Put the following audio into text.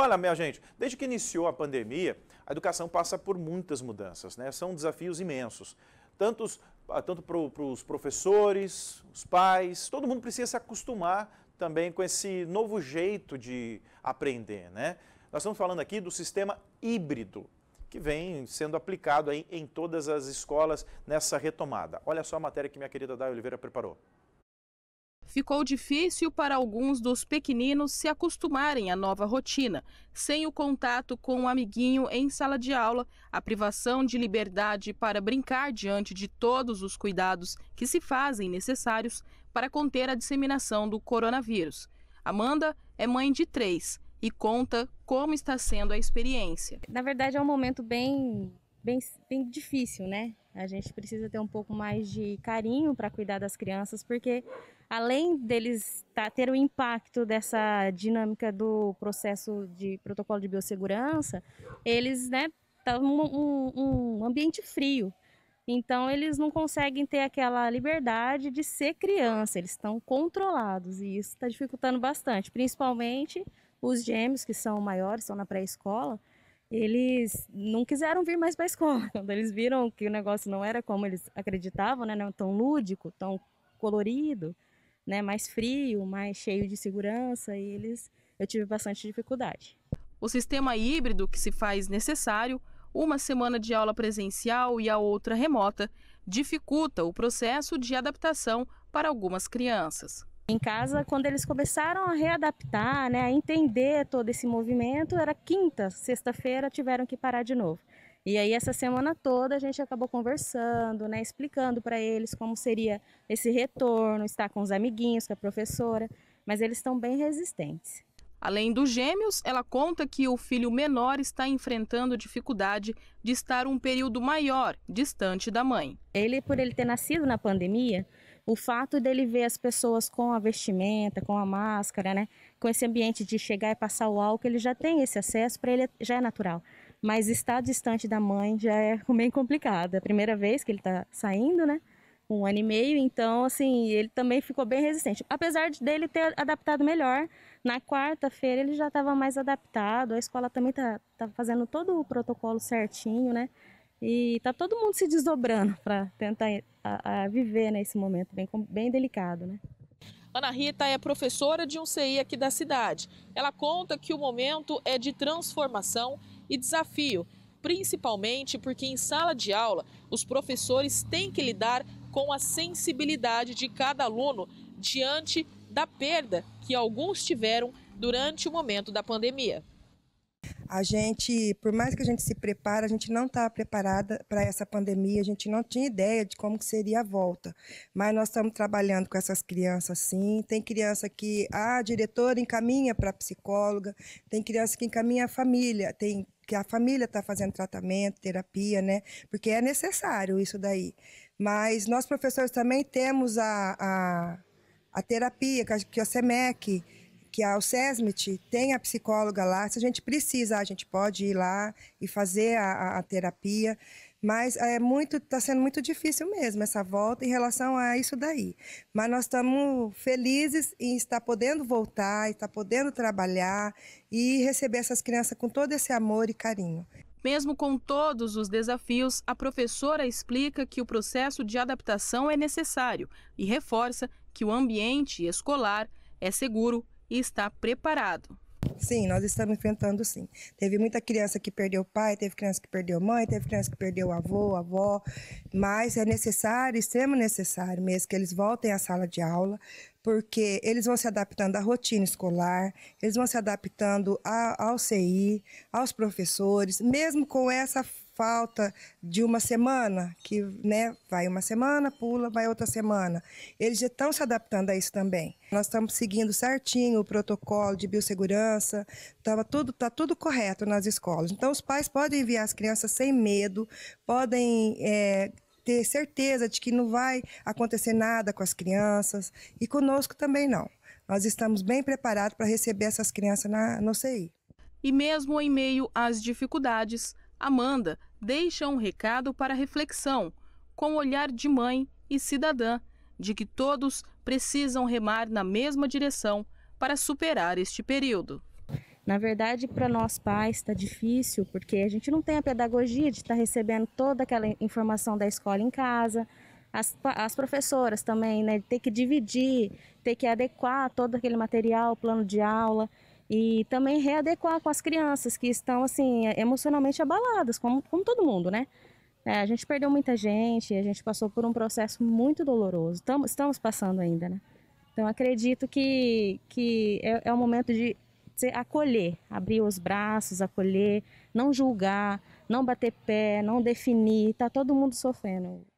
Olha, minha gente, desde que iniciou a pandemia, a educação passa por muitas mudanças, né? São desafios imensos. Tantos, tanto para os ah, professores, os pais, todo mundo precisa se acostumar também com esse novo jeito de aprender, né? Nós estamos falando aqui do sistema híbrido, que vem sendo aplicado aí em todas as escolas nessa retomada. Olha só a matéria que minha querida Day Oliveira preparou. Ficou difícil para alguns dos pequeninos se acostumarem à nova rotina, sem o contato com um amiguinho em sala de aula, a privação de liberdade para brincar diante de todos os cuidados que se fazem necessários para conter a disseminação do coronavírus. Amanda é mãe de três e conta como está sendo a experiência. Na verdade, é um momento bem, bem, bem difícil, né? A gente precisa ter um pouco mais de carinho para cuidar das crianças, porque além deles tá, ter o impacto dessa dinâmica do processo de protocolo de biossegurança, eles, né, tá um, um, um ambiente frio. Então eles não conseguem ter aquela liberdade de ser criança, eles estão controlados e isso está dificultando bastante, principalmente os gêmeos que são maiores, estão na pré-escola, eles não quiseram vir mais para a escola. Quando eles viram que o negócio não era como eles acreditavam, né, não é tão lúdico, tão colorido, né, mais frio, mais cheio de segurança, e eles eu tive bastante dificuldade. O sistema híbrido que se faz necessário, uma semana de aula presencial e a outra remota, dificulta o processo de adaptação para algumas crianças. Em casa, quando eles começaram a readaptar, né, a entender todo esse movimento, era quinta, sexta-feira, tiveram que parar de novo. E aí essa semana toda a gente acabou conversando, né, explicando para eles como seria esse retorno, estar com os amiguinhos, com a professora, mas eles estão bem resistentes. Além dos gêmeos, ela conta que o filho menor está enfrentando dificuldade de estar um período maior distante da mãe. Ele, por ele ter nascido na pandemia, o fato dele ver as pessoas com a vestimenta, com a máscara, né, com esse ambiente de chegar e passar o álcool, ele já tem esse acesso, para ele já é natural mas estar distante da mãe já é bem complicado. É a primeira vez que ele está saindo, né? Um ano e meio, então, assim, ele também ficou bem resistente. Apesar dele ter adaptado melhor, na quarta-feira ele já estava mais adaptado, a escola também está tá fazendo todo o protocolo certinho, né? E está todo mundo se desdobrando para tentar a, a viver nesse né, momento bem, bem delicado, né? Ana Rita é professora de um CI aqui da cidade. Ela conta que o momento é de transformação e desafio, principalmente porque em sala de aula os professores têm que lidar com a sensibilidade de cada aluno diante da perda que alguns tiveram durante o momento da pandemia. A gente, por mais que a gente se prepare, a gente não está preparada para essa pandemia, a gente não tinha ideia de como que seria a volta. Mas nós estamos trabalhando com essas crianças, sim. Tem criança que ah, a diretora encaminha para a psicóloga, tem criança que encaminha a família, tem que a família está fazendo tratamento, terapia, né? Porque é necessário isso daí. Mas nós, professores, também temos a, a, a terapia, que a, que SEMEC, que a SESMIT tem a psicóloga lá. Se a gente precisa, a gente pode ir lá e fazer a, a, a terapia. Mas é muito, está sendo muito difícil mesmo essa volta em relação a isso daí. Mas nós estamos felizes em estar podendo voltar, estar podendo trabalhar e receber essas crianças com todo esse amor e carinho. Mesmo com todos os desafios, a professora explica que o processo de adaptação é necessário e reforça que o ambiente escolar é seguro e está preparado Sim, nós estamos enfrentando sim. Teve muita criança que perdeu o pai, teve criança que perdeu a mãe, teve criança que perdeu o avô, a avó, mas é necessário, extremo necessário mesmo, que eles voltem à sala de aula, porque eles vão se adaptando à rotina escolar, eles vão se adaptando ao CI, aos professores, mesmo com essa falta de uma semana, que né, vai uma semana, pula, vai outra semana. Eles já estão se adaptando a isso também. Nós estamos seguindo certinho o protocolo de biossegurança, tava tudo, tá tudo correto nas escolas. Então os pais podem enviar as crianças sem medo, podem é, ter certeza de que não vai acontecer nada com as crianças e conosco também não. Nós estamos bem preparados para receber essas crianças na, no CI. E mesmo em meio às dificuldades, Amanda deixa um recado para reflexão, com olhar de mãe e cidadã, de que todos precisam remar na mesma direção para superar este período. Na verdade, para nós pais está difícil, porque a gente não tem a pedagogia de estar tá recebendo toda aquela informação da escola em casa, as, as, professoras também, né? Ter que dividir, ter que adequar todo aquele material, plano de aula e também readequar com as crianças que estão assim é, emocionalmente abaladas, como, como todo mundo, né? É, a gente perdeu muita gente, a gente passou por um processo muito doloroso, Tamo, estamos passando ainda, né? Então acredito que, que é, é o momento de se acolher, abrir os braços, acolher, não julgar, não bater pé, não definir, tá todo mundo sofrendo.